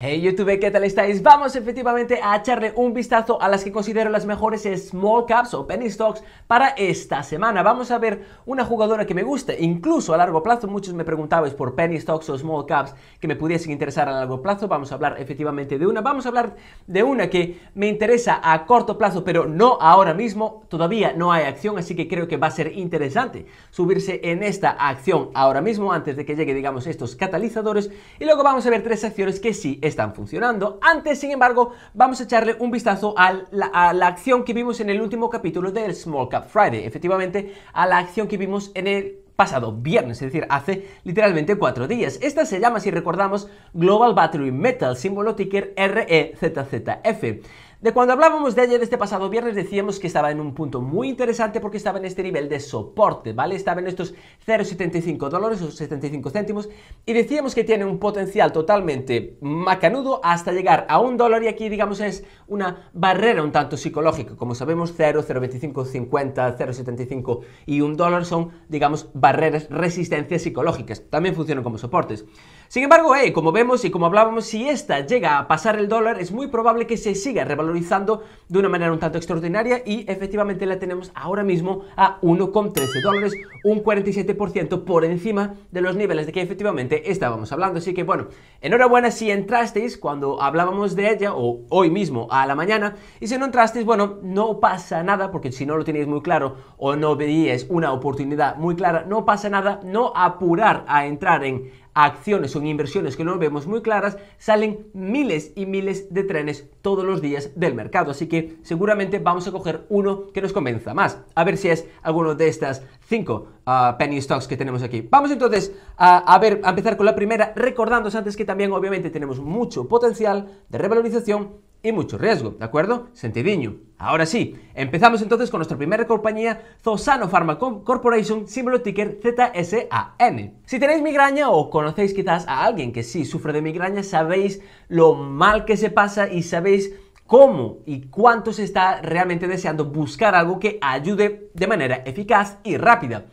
Hey YouTube, ¿qué tal estáis? Vamos efectivamente a echarle un vistazo a las que considero las mejores small caps o penny stocks para esta semana. Vamos a ver una jugadora que me gusta incluso a largo plazo. Muchos me preguntabais por penny stocks o small caps que me pudiesen interesar a largo plazo. Vamos a hablar efectivamente de una. Vamos a hablar de una que me interesa a corto plazo, pero no ahora mismo. Todavía no hay acción, así que creo que va a ser interesante subirse en esta acción ahora mismo antes de que llegue, digamos, estos catalizadores. Y luego vamos a ver tres acciones que sí están funcionando. Antes, sin embargo, vamos a echarle un vistazo a la, acción que vimos en el último capítulo del Small Cap Friday, efectivamente a la acción que vimos en el pasado viernes, es decir, hace literalmente cuatro días. Esta se llama, si recordamos, Global Battery Metal, símbolo ticker REZZF. De cuando hablábamos de ayer, este pasado viernes, decíamos que estaba en un punto muy interesante porque estaba en este nivel de soporte, ¿vale? Estaba en estos 0,75 dólares o 75 céntimos y decíamos que tiene un potencial totalmente macanudo hasta llegar a un dólar y aquí, digamos, es una barrera un tanto psicológica. Como sabemos, 0, 0,25, 50, 0,75 y un dólar son, digamos, barreras, resistencias psicológicas. También funcionan como soportes. Sin embargo, eh, como vemos y como hablábamos, si esta llega a pasar el dólar, es muy probable que se siga revalorizando de una manera un tanto extraordinaria y efectivamente la tenemos ahora mismo a 1,13 dólares, un 47% por encima de los niveles de que efectivamente estábamos hablando. Así que bueno, enhorabuena si entrasteis cuando hablábamos de ella o hoy mismo a la mañana y si no entrasteis, bueno, no pasa nada porque si no lo tenéis muy claro o no veíais una oportunidad muy clara, no pasa nada, no apurar a entrar en acciones o inversiones que no vemos muy claras, salen miles y miles de trenes todos los días del mercado. Así que seguramente vamos a coger uno que nos convenza más. A ver si es alguno de estas cinco ah, penny stocks que tenemos aquí. Vamos entonces a, ver, a empezar con la primera, recordándos antes que también obviamente tenemos mucho potencial de revalorización y mucho riesgo, ¿de acuerdo? Sentidiño. Ahora sí, empezamos entonces con nuestra primera compañía, Zosano Pharma Corporation, símbolo ticker ZSAN. Si tenéis migraña o conocéis quizás a alguien que sí sufre de migraña, sabéis lo mal que se pasa y sabéis cómo y cuánto se está realmente deseando buscar algo que ayude de manera eficaz y rápida.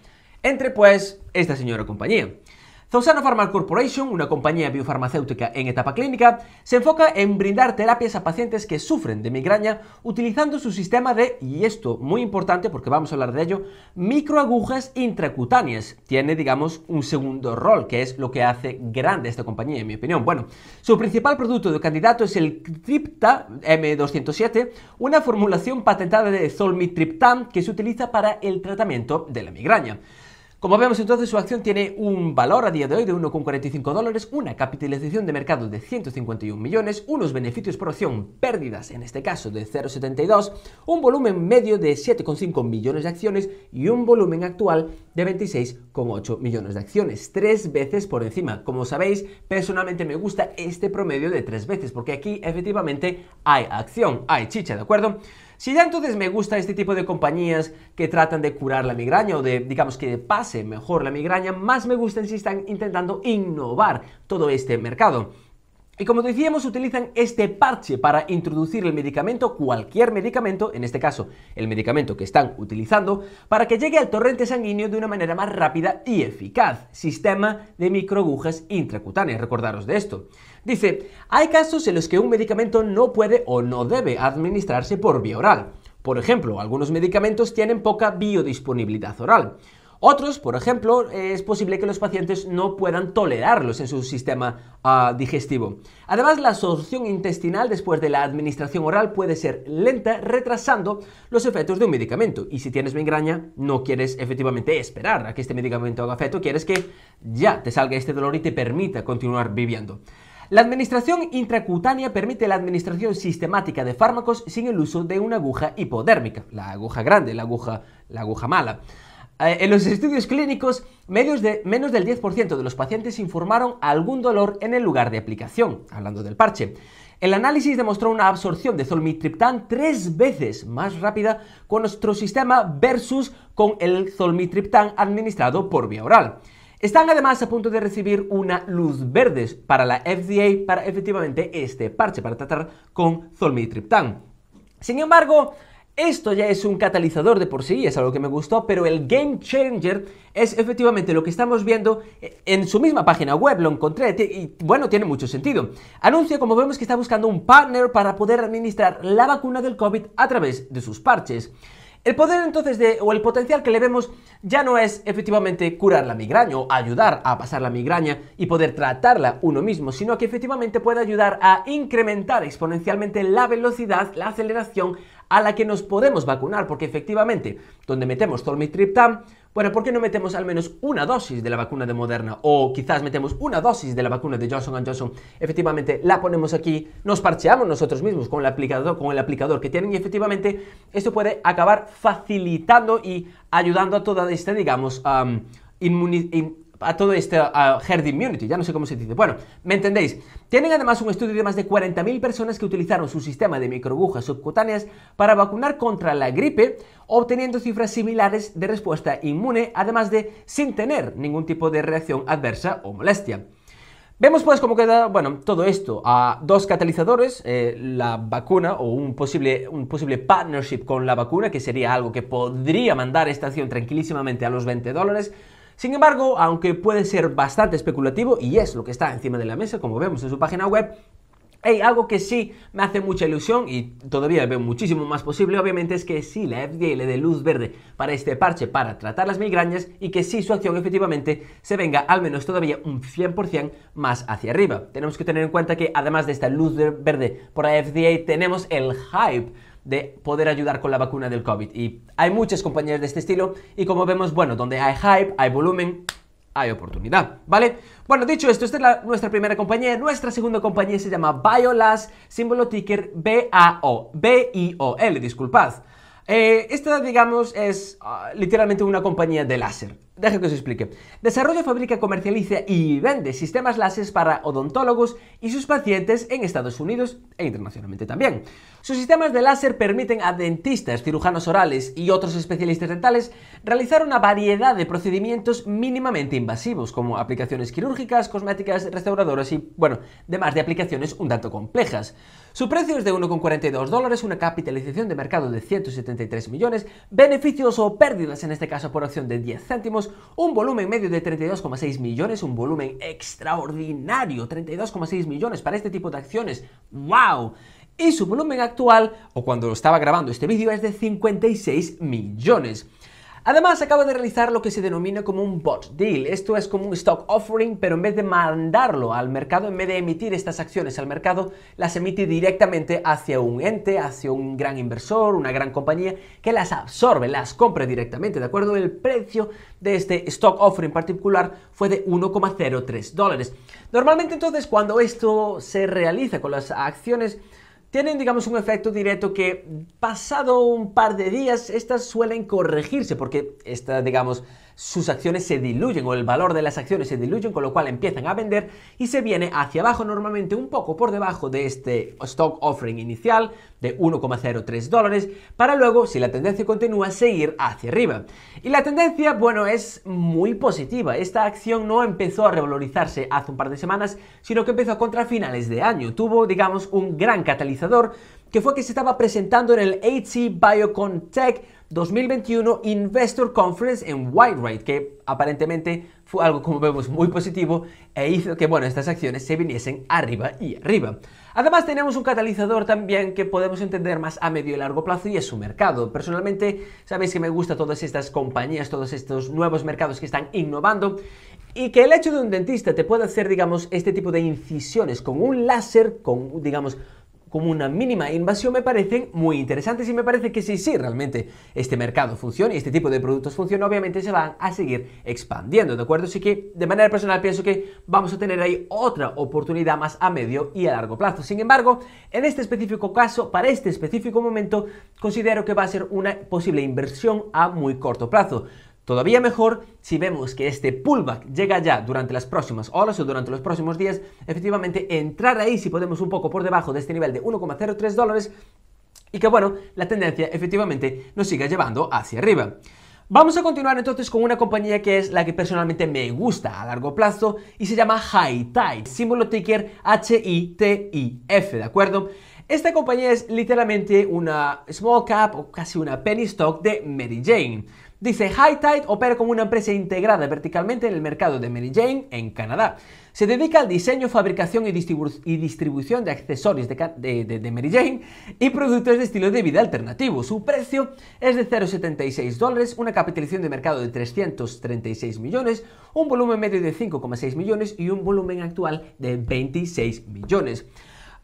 Entre pues esta señora compañía. Zosano Pharma Corporation, una compañía biofarmacéutica en etapa clínica, se enfoca en brindar terapias a pacientes que sufren de migraña utilizando su sistema de, y esto muy importante porque vamos a hablar de ello, microagujas intracutáneas. Tiene, digamos, un segundo rol, que es lo que hace grande esta compañía, en mi opinión. Bueno, su principal producto de candidato es el Tripta M207, una formulación patentada de Zolmitriptan que se utiliza para el tratamiento de la migraña. Como vemos entonces, su acción tiene un valor a día de hoy de 1,45 dólares, una capitalización de mercado de 151 millones, unos beneficios por acción, pérdidas en este caso de 0,72, un volumen medio de 7,5 millones de acciones y un volumen actual de 26,8 millones de acciones, tres veces por encima. Como sabéis, personalmente me gusta este promedio de tres veces, porque aquí efectivamente hay acción, hay chicha, ¿de acuerdo? Si ya entonces me gusta este tipo de compañías que tratan de curar la migraña o de, digamos, que pase mejor la migraña, más me gusta si están intentando innovar todo este mercado. Y como decíamos, utilizan este parche para introducir el medicamento, cualquier medicamento, en este caso el medicamento que están utilizando, para que llegue al torrente sanguíneo de una manera más rápida y eficaz. Sistema de microagujas intracutáneas, recordaros de esto. Dice, hay casos en los que un medicamento no puede o no debe administrarse por vía oral. Por ejemplo, algunos medicamentos tienen poca biodisponibilidad oral. Otros, por ejemplo, es posible que los pacientes no puedan tolerarlos en su sistema ah, digestivo. Además, la absorción intestinal después de la administración oral puede ser lenta, retrasando los efectos de un medicamento. Y si tienes migraña, no quieres efectivamente esperar a que este medicamento haga efecto, quieres que ya te salga este dolor y te permita continuar viviendo. La administración intracutánea permite la administración sistemática de fármacos sin el uso de una aguja hipodérmica, la aguja grande, la aguja mala. Eh, en los estudios clínicos, menos del 10% de los pacientes informaron algún dolor en el lugar de aplicación, hablando del parche. El análisis demostró una absorción de zolmitriptán tres veces más rápida con nuestro sistema versus con el zolmitriptán administrado por vía oral. Están además a punto de recibir una luz verde para la FDA para efectivamente este parche, para tratar con zolmitriptán. Sin embargo, esto ya es un catalizador de por sí, es algo que me gustó, pero el Game Changer es efectivamente lo que estamos viendo en su misma página web, lo encontré y bueno, tiene mucho sentido. Anuncia, como vemos, que está buscando un partner para poder administrar la vacuna del COVID a través de sus parches. El poder entonces de, o el potencial que le vemos ya no es efectivamente curar la migraña o ayudar a pasar la migraña y poder tratarla uno mismo, sino que efectivamente puede ayudar a incrementar exponencialmente la velocidad, la aceleración, a la que nos podemos vacunar, porque efectivamente, donde metemos Tolmitriptam, bueno, ¿por qué no metemos al menos una dosis de la vacuna de Moderna? O quizás metemos una dosis de la vacuna de Johnson Johnson. Efectivamente, la ponemos aquí, nos parcheamos nosotros mismos con el aplicador, con el aplicador que tienen y efectivamente esto puede acabar facilitando y ayudando a toda esta, digamos, inmunidad, a todo este a herd immunity, ya no sé cómo se dice. Bueno, ¿me entendéis? Tienen además un estudio de más de 40.000 personas que utilizaron su sistema de microagujas subcutáneas para vacunar contra la gripe, obteniendo cifras similares de respuesta inmune, además de sin tener ningún tipo de reacción adversa o molestia. Vemos pues cómo queda, bueno, todo esto a dos catalizadores, eh, la vacuna o un posible, un posible partnership con la vacuna, que sería algo que podría mandar esta acción tranquilísimamente a los 20 dólares, sin embargo, aunque puede ser bastante especulativo, y es lo que está encima de la mesa, como vemos en su página web, hay algo que sí me hace mucha ilusión y todavía veo muchísimo más posible, obviamente, es que sí la FDA le dé luz verde para este parche para tratar las migrañas y que sí su acción efectivamente se venga al menos todavía un 100% más hacia arriba. Tenemos que tener en cuenta que además de esta luz verde por la FDA, tenemos el hype de poder ayudar con la vacuna del COVID. Y hay muchas compañías de este estilo y como vemos, bueno, donde hay hype, hay volumen, hay oportunidad, ¿vale? Bueno, dicho esto, esta es nuestra primera compañía. Nuestra segunda compañía se llama Biolas, símbolo ticker o B-I-O-L, disculpad. Eh, esta, digamos, es ah, literalmente una compañía de láser. Deje que os explique. Desarrolla, fabrica, comercializa y vende sistemas láser para odontólogos y sus pacientes en Estados Unidos e internacionalmente también. Sus sistemas de láser permiten a dentistas, cirujanos orales y otros especialistas dentales realizar una variedad de procedimientos mínimamente invasivos, como aplicaciones quirúrgicas, cosméticas, restauradoras y, bueno, demás de aplicaciones un tanto complejas. Su precio es de 1,42 dólares, una capitalización de mercado de 173 millones, beneficios o pérdidas en este caso por acción de 10 céntimos, un volumen medio de 32,6 millones, un volumen extraordinario, 32,6 millones para este tipo de acciones. ¡Wow! Y su volumen actual, o cuando lo estaba grabando este vídeo, es de 56 millones. Además, acaba de realizar lo que se denomina como un bot deal. Esto es como un stock offering, pero en vez de mandarlo al mercado, en vez de emitir estas acciones al mercado, las emite directamente hacia un ente, hacia un gran inversor, una gran compañía, que las absorbe, las compra directamente. ¿De acuerdo? El precio de este stock offering particular fue de 1,03 dólares. Normalmente entonces cuando esto se realiza con las acciones, tienen, digamos, un efecto directo que pasado un par de días, estas suelen corregirse, porque esta, digamos, sus acciones se diluyen o el valor de las acciones se diluyen, con lo cual empiezan a vender y se viene hacia abajo normalmente un poco por debajo de este stock offering inicial de 1,03 dólares para luego, si la tendencia continúa, seguir hacia arriba. Y la tendencia, bueno, es muy positiva. Esta acción no empezó a revalorizarse hace un par de semanas, sino que empezó contra finales de año. Tuvo, digamos, un gran catalizador que fue que se estaba presentando en el AT e Tech 2021 Investor Conference en Whiteride, que aparentemente fue algo, como vemos, muy positivo e hizo que, bueno, estas acciones se viniesen arriba y arriba. Además, tenemos un catalizador también que podemos entender más a medio y largo plazo y es su mercado. Personalmente, sabéis que me gustan todas estas compañías, todos estos nuevos mercados que están innovando y que el hecho de un dentista te pueda hacer, digamos, este tipo de incisiones con un láser, con, digamos, como una mínima invasión me parecen muy interesantes y me parece que si sí, sí, realmente este mercado funciona y este tipo de productos funciona, obviamente se van a seguir expandiendo, ¿de acuerdo? Así que de manera personal pienso que vamos a tener ahí otra oportunidad más a medio y a largo plazo. Sin embargo, en este específico caso, para este específico momento, considero que va a ser una posible inversión a muy corto plazo. Todavía mejor si vemos que este pullback llega ya durante las próximas horas o durante los próximos días, efectivamente entrar ahí si podemos un poco por debajo de este nivel de 1,03 dólares y que bueno, la tendencia efectivamente nos siga llevando hacia arriba. Vamos a continuar entonces con una compañía que es la que personalmente me gusta a largo plazo y se llama High Tide, símbolo ticker H-I-T-I-F, ¿de acuerdo? Esta compañía es literalmente una small cap o casi una penny stock de Mary Jane. Dice, High Tide opera como una empresa integrada verticalmente en el mercado de Mary Jane en Canadá. Se dedica al diseño, fabricación y, distribución de accesorios de, Mary Jane y productos de estilo de vida alternativo. Su precio es de 0,76 dólares, una capitalización de mercado de 336 millones, un volumen medio de 5,6 millones y un volumen actual de 26 millones.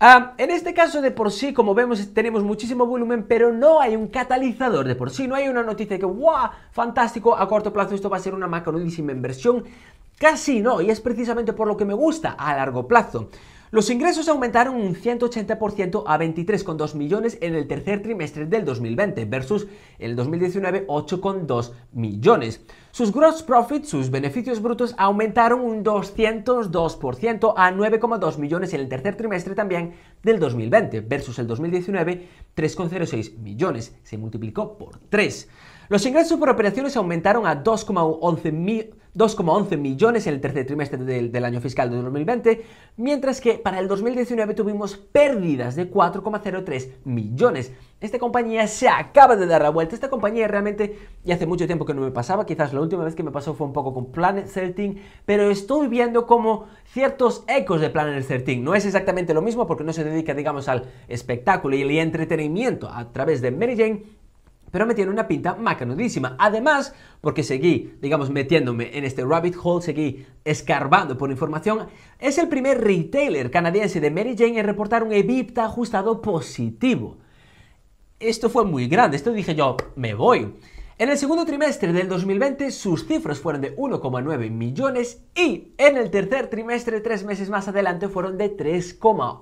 Ah, en este caso de por sí, como vemos, tenemos muchísimo volumen, pero no hay un catalizador de por sí, no hay una noticia que, ¡guau! Wow, fantástico, a corto plazo esto va a ser una macronudísima inversión. Casi no, y es precisamente por lo que me gusta a largo plazo. Los ingresos aumentaron un 180% a 23,2 millones en el tercer trimestre del 2020 versus el 2019 8,2 millones. Sus gross profits, sus beneficios brutos, aumentaron un 202% a 9,2 millones en el tercer trimestre también del 2020, versus el 2019, 3,06 millones. Se multiplicó por 3. Los ingresos por operaciones aumentaron a 2,11 millones en el tercer trimestre del, año fiscal de 2020, mientras que para el 2019 tuvimos pérdidas de 4,03 millones esta compañía se acaba de dar la vuelta. Esta compañía realmente ya hace mucho tiempo que no me pasaba. Quizás la última vez que me pasó fue un poco con Planet 13, pero estoy viendo como ciertos ecos de Planet 13. No es exactamente lo mismo porque no se dedica, digamos, al espectáculo y el entretenimiento a través de Mary Jane, pero me tiene una pinta macanudísima. Además, porque seguí, digamos, metiéndome en este rabbit hole, seguí escarbando por información, es el primer retailer canadiense de Mary Jane en reportar un EBITDA ajustado positivo esto fue muy grande, esto dije yo, me voy. En el segundo trimestre del 2020 sus cifras fueron de 1,9 millones y en el tercer trimestre, tres meses más adelante, fueron de 3,8,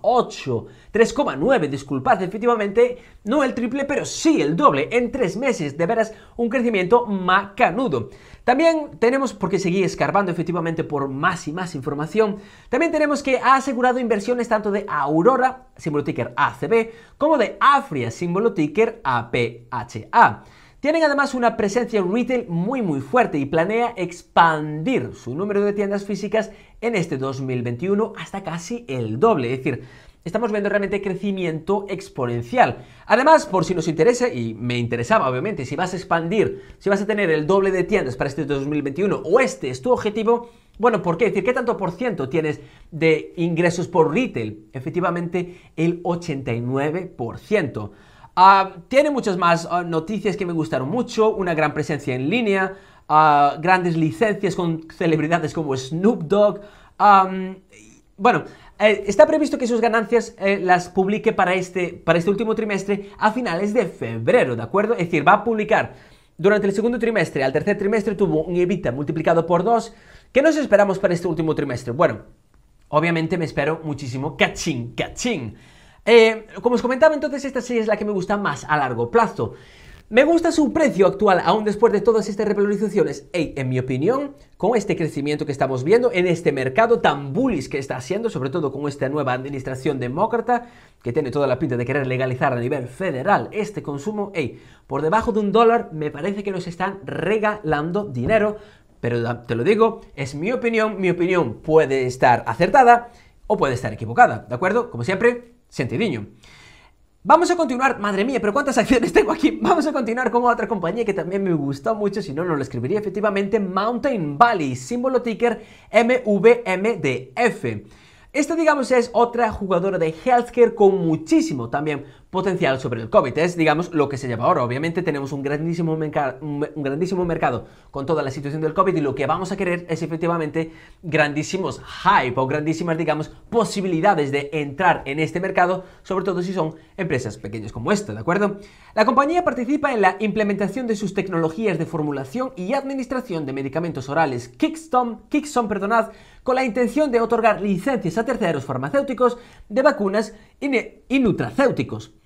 3,9, disculpad, efectivamente, no el triple, pero sí el doble, en tres meses, de veras, un crecimiento macanudo. También tenemos, porque seguí escarbando efectivamente por más y más información, también tenemos que ha asegurado inversiones tanto de Aurora, símbolo ticker ACB, como de Afria, símbolo ticker APHA. Tienen además una presencia retail muy muy fuerte y planea expandir su número de tiendas físicas en este 2021 hasta casi el doble. Es decir, estamos viendo realmente crecimiento exponencial. Además, por si nos interesa, y me interesaba obviamente, si vas a expandir, si vas a tener el doble de tiendas para este 2021 o este es tu objetivo, bueno, ¿por qué? decir, ¿qué tanto por ciento tienes de ingresos por retail? Efectivamente, el 89%. Ah, tiene muchas más ah, noticias que me gustaron mucho, una gran presencia en línea, ah, grandes licencias con celebridades como Snoop Dogg. bueno, eh, está previsto que sus ganancias eh, las publique para este, para este último trimestre a finales de febrero, ¿de acuerdo? Es decir, va a publicar durante el segundo trimestre, al tercer trimestre tuvo un EBITDA multiplicado por dos ¿Qué nos esperamos para este último trimestre? Bueno, obviamente me espero muchísimo cachín, cachín. Eh, como os comentaba entonces, esta serie es la que me gusta más a largo plazo. Me gusta su precio actual, aún después de todas estas revalorizaciones. en mi opinión, con este crecimiento que estamos viendo en este mercado tan bullish que está haciendo, sobre todo con esta nueva administración demócrata, que tiene toda la pinta de querer legalizar a nivel federal este consumo, hey, por debajo de un dólar me parece que nos están regalando dinero. Pero te lo digo, es mi opinión, mi opinión puede estar acertada o puede estar equivocada, ¿de acuerdo? Como siempre, sentidinho. Vamos a continuar, madre mía, pero cuántas acciones tengo aquí. Vamos a continuar con otra compañía que también me gustó mucho, si no, no lo escribiría efectivamente, Mountain Valley, símbolo ticker MVMDF. Esta, digamos, es otra jugadora de healthcare con muchísimo también potencial sobre el COVID. Es, digamos, lo que se lleva ahora. Obviamente tenemos un grandísimo, un grandísimo mercado con toda la situación del COVID y lo que vamos a querer es efectivamente grandísimos hype o grandísimas, digamos, posibilidades de entrar en este mercado, sobre todo si son empresas pequeñas como esta, ¿de acuerdo? La compañía participa en la implementación de sus tecnologías de formulación y administración de medicamentos orales Kickstone, perdonad, con la intención de otorgar licencias a terceros farmacéuticos de vacunas y, y nutracéuticos.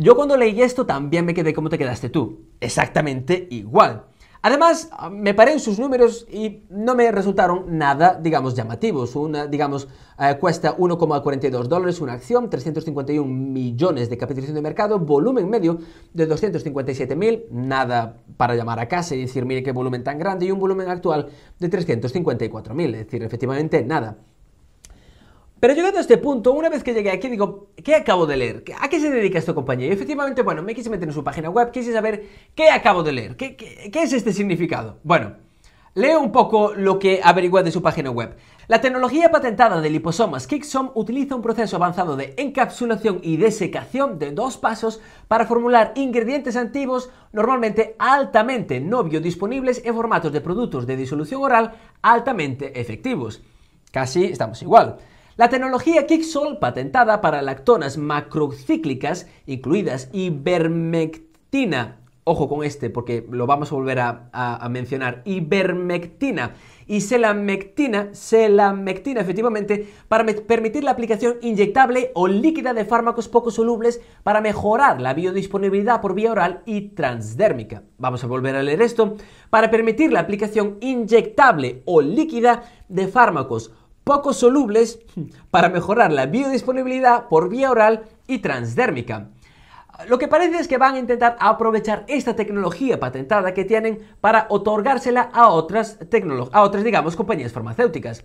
Yo cuando leí esto también me quedé como te quedaste tú, exactamente igual. Además, ah, me paré en sus números y no me resultaron nada, digamos, llamativos. Una, digamos, eh, cuesta 1,42 dólares una acción, 351 millones de capitalización de mercado, volumen medio de 257.000, nada para llamar a casa y decir, mire qué volumen tan grande, y un volumen actual de 354.000, es decir, efectivamente nada. Pero llegando a este punto, una vez que llegué aquí, digo, ¿qué acabo de leer? ¿A qué se dedica esta compañía? Y efectivamente, bueno, me quise meter en su página web, quise saber qué acabo de leer, qué, es este significado. Bueno, leo un poco lo que averigué de su página web. La tecnología patentada de liposomas Kixom utiliza un proceso avanzado de encapsulación y desecación de dos pasos para formular ingredientes antiguos normalmente altamente no biodisponibles en formatos de productos de disolución oral altamente efectivos. Casi estamos igual. La tecnología Kixol, patentada para lactonas macrocíclicas, incluidas ivermectina, ojo con este porque lo vamos a volver a, mencionar, ivermectina y selamectina, selamectina efectivamente, para permitir la aplicación inyectable o líquida de fármacos poco solubles para mejorar la biodisponibilidad por vía oral y transdérmica. Vamos a volver a leer esto. Para permitir la aplicación inyectable o líquida de fármacos poco solubles para mejorar la biodisponibilidad por vía oral y transdérmica. Lo que parece es que van a intentar aprovechar esta tecnología patentada que tienen para otorgársela a otras, a otras digamos, compañías farmacéuticas.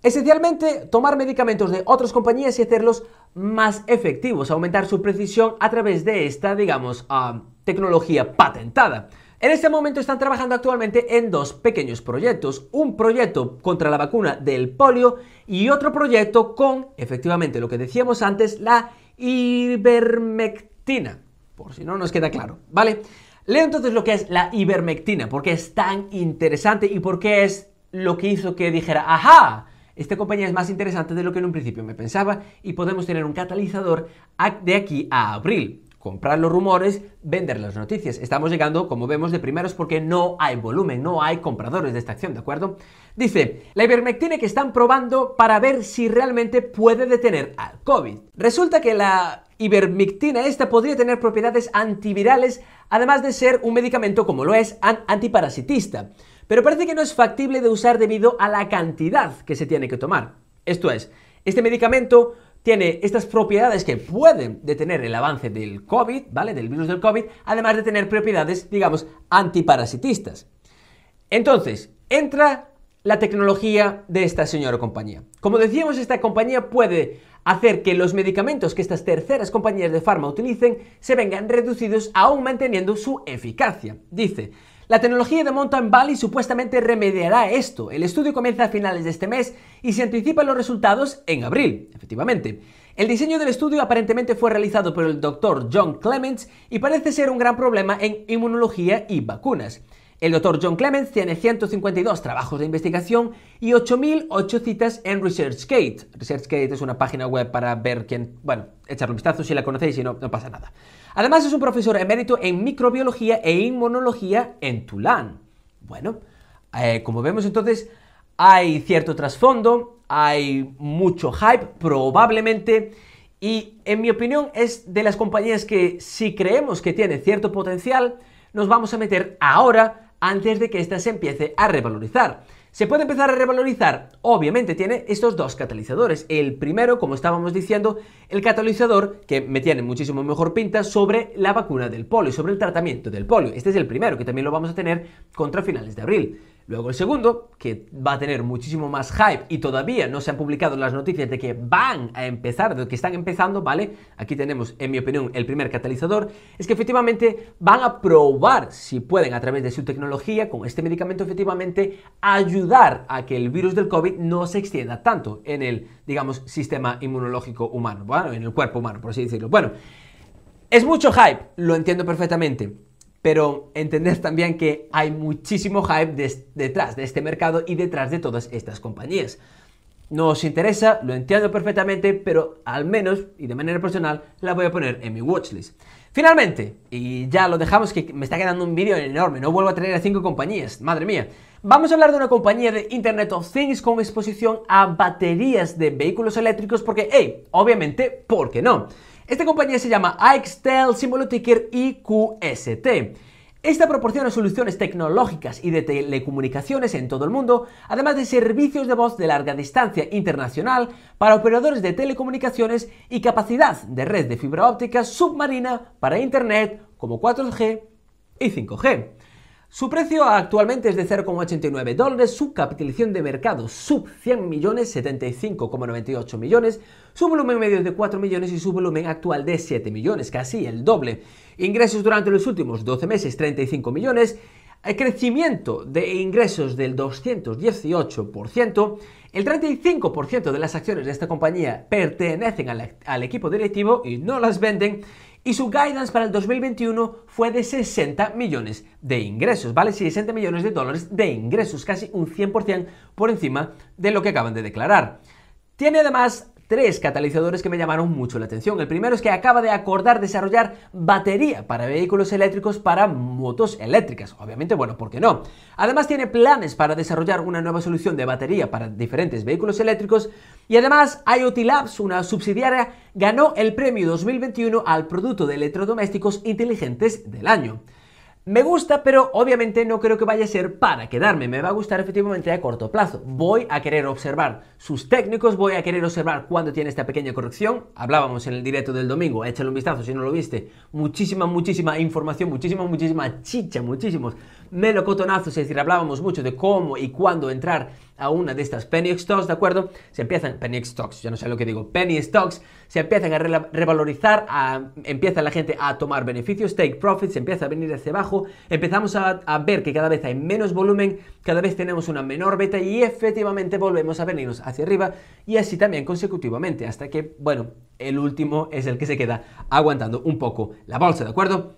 Esencialmente, tomar medicamentos de otras compañías y hacerlos más efectivos, aumentar su precisión a través de esta, digamos, ah, tecnología patentada. En este momento están trabajando actualmente en dos pequeños proyectos, un proyecto contra la vacuna del polio y otro proyecto con, efectivamente, lo que decíamos antes, la ivermectina, por si no nos queda claro, ¿vale? Leo entonces lo que es la ivermectina, por qué es tan interesante y por qué es lo que hizo que dijera, ajá, esta compañía es más interesante de lo que en un principio me pensaba y podemos tener un catalizador de aquí a abril comprar los rumores, vender las noticias. Estamos llegando, como vemos, de primeros porque no hay volumen, no hay compradores de esta acción, ¿de acuerdo? Dice, la ivermectina que están probando para ver si realmente puede detener al COVID. Resulta que la ivermectina esta podría tener propiedades antivirales, además de ser un medicamento como lo es antiparasitista. Pero parece que no es factible de usar debido a la cantidad que se tiene que tomar. Esto es, este medicamento tiene estas propiedades que pueden detener el avance del COVID, ¿vale? Del virus del COVID, además de tener propiedades, digamos, antiparasitistas. Entonces, entra la tecnología de esta señora compañía. Como decíamos, esta compañía puede hacer que los medicamentos que estas terceras compañías de farma utilicen se vengan reducidos aún manteniendo su eficacia. Dice, la tecnología de Mountain Valley supuestamente remediará esto. El estudio comienza a finales de este mes y se anticipan los resultados en abril, efectivamente. El diseño del estudio aparentemente fue realizado por el doctor John Clements y parece ser un gran problema en inmunología y vacunas. El doctor John Clements tiene 152 trabajos de investigación y 8.008 citas en ResearchGate. ResearchGate es una página web para ver quién, bueno, echarle un vistazo si la conocéis y si no, no pasa nada. Además es un profesor emérito en microbiología e inmunología en Tulán. Bueno, eh, como vemos entonces, hay cierto trasfondo, hay mucho hype, probablemente, y en mi opinión es de las compañías que si creemos que tiene cierto potencial, nos vamos a meter ahora antes de que ésta se empiece a revalorizar. Se puede empezar a revalorizar, obviamente tiene estos dos catalizadores. El primero, como estábamos diciendo, el catalizador que me tiene muchísimo mejor pinta sobre la vacuna del polio, sobre el tratamiento del polio. Este es el primero, que también lo vamos a tener contra finales de abril. Luego el segundo, que va a tener muchísimo más hype y todavía no se han publicado las noticias de que van a empezar, de que están empezando, ¿vale? Aquí tenemos, en mi opinión, el primer catalizador, es que efectivamente van a probar, si pueden, a través de su tecnología, con este medicamento, efectivamente, ayudar a que el virus del COVID no se extienda tanto en el, digamos, sistema inmunológico humano, bueno, en el cuerpo humano, por así decirlo. Bueno, es mucho hype, lo entiendo perfectamente pero entender también que hay muchísimo hype detrás de este mercado y detrás de todas estas compañías. No os interesa, lo entiendo perfectamente, pero al menos y de manera personal la voy a poner en mi watchlist. Finalmente, y ya lo dejamos que me está quedando un vídeo enorme, no vuelvo a tener a cinco compañías, madre mía. Vamos a hablar de una compañía de Internet of Things con exposición a baterías de vehículos eléctricos porque, hey, obviamente, ¿por qué no? Esta compañía se llama AXTEL, símbolo ticker IQST. Esta proporciona soluciones tecnológicas y de telecomunicaciones en todo el mundo, además de servicios de voz de larga distancia internacional para operadores de telecomunicaciones y capacidad de red de fibra óptica submarina para Internet como 4G y 5G. Su precio actualmente es de 0,89 dólares, su capitalización de mercado sub 100 millones, 75,98 millones, su volumen medio de 4 millones y su volumen actual de 7 millones, casi el doble. Ingresos durante los últimos 12 meses, 35 millones. El crecimiento de ingresos del 218%, el 35% de las acciones de esta compañía pertenecen al, al equipo directivo y no las venden y su guidance para el 2021 fue de 60 millones de ingresos, ¿vale? 60 millones de dólares de ingresos, casi un 100% por encima de lo que acaban de declarar. Tiene además tres catalizadores que me llamaron mucho la atención. El primero es que acaba de acordar desarrollar batería para vehículos eléctricos para motos eléctricas. Obviamente, bueno, ¿por qué no? Además tiene planes para desarrollar una nueva solución de batería para diferentes vehículos eléctricos y además IoT Labs, una subsidiaria, ganó el premio 2021 al producto de electrodomésticos inteligentes del año. Me gusta, pero obviamente no creo que vaya a ser para quedarme. Me va a gustar efectivamente a corto plazo. Voy a querer observar sus técnicos, voy a querer observar cuándo tiene esta pequeña corrección. Hablábamos en el directo del domingo, échale un vistazo si no lo viste. Muchísima, muchísima información, muchísima, muchísima chicha, muchísimos melocotonazos. Es decir, hablábamos mucho de cómo y cuándo entrar a una de estas penny stocks, ¿de acuerdo? Se empiezan, penny stocks, ya no sé lo que digo, penny stocks, se empiezan a revalorizar, empieza la gente a tomar beneficios, take profits, empieza a venir hacia abajo, empezamos a, a ver que cada vez hay menos volumen, cada vez tenemos una menor beta y efectivamente volvemos a venirnos hacia arriba y así también consecutivamente, hasta que, bueno, el último es el que se queda aguantando un poco la bolsa, ¿de acuerdo?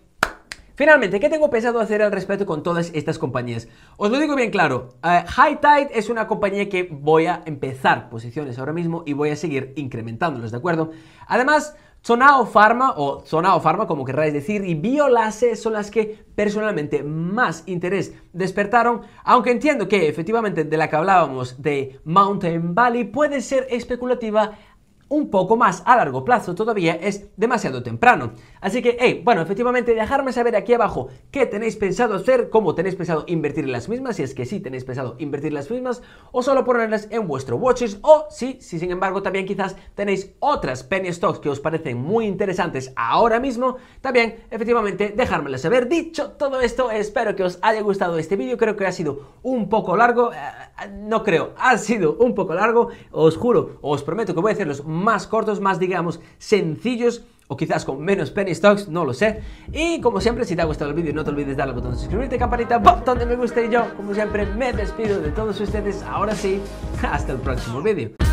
Finalmente, ¿qué tengo pensado hacer al respecto con todas estas compañías? Os lo digo bien claro, eh, High Tide es una compañía que voy a empezar posiciones ahora mismo y voy a seguir incrementándolas, ¿de acuerdo? Además, Zonao Pharma o Zonao Pharma como querráis decir y Biolase son las que personalmente más interés despertaron, aunque entiendo que efectivamente de la que hablábamos de Mountain Valley puede ser especulativa un poco más a largo plazo, todavía es demasiado temprano. Así que, hey, bueno, efectivamente, dejarme saber aquí abajo qué tenéis pensado hacer, cómo tenéis pensado invertir en las mismas, si es que sí tenéis pensado invertir en las mismas, o solo ponerlas en vuestro watches, o si, si sin embargo también quizás tenéis otras penny stocks que os parecen muy interesantes ahora mismo, también efectivamente dejármelas saber. Dicho todo esto, espero que os haya gustado este vídeo, creo que ha sido un poco largo, eh, no creo, ha sido un poco largo, os juro, os prometo que voy a hacerlos más cortos, más digamos sencillos o quizás con menos penny stocks, no lo sé. Y como siempre, si te ha gustado el vídeo, no te olvides darle al botón de suscribirte, campanita, botón de me gusta y yo, como siempre, me despido de todos ustedes. Ahora sí, hasta el próximo vídeo.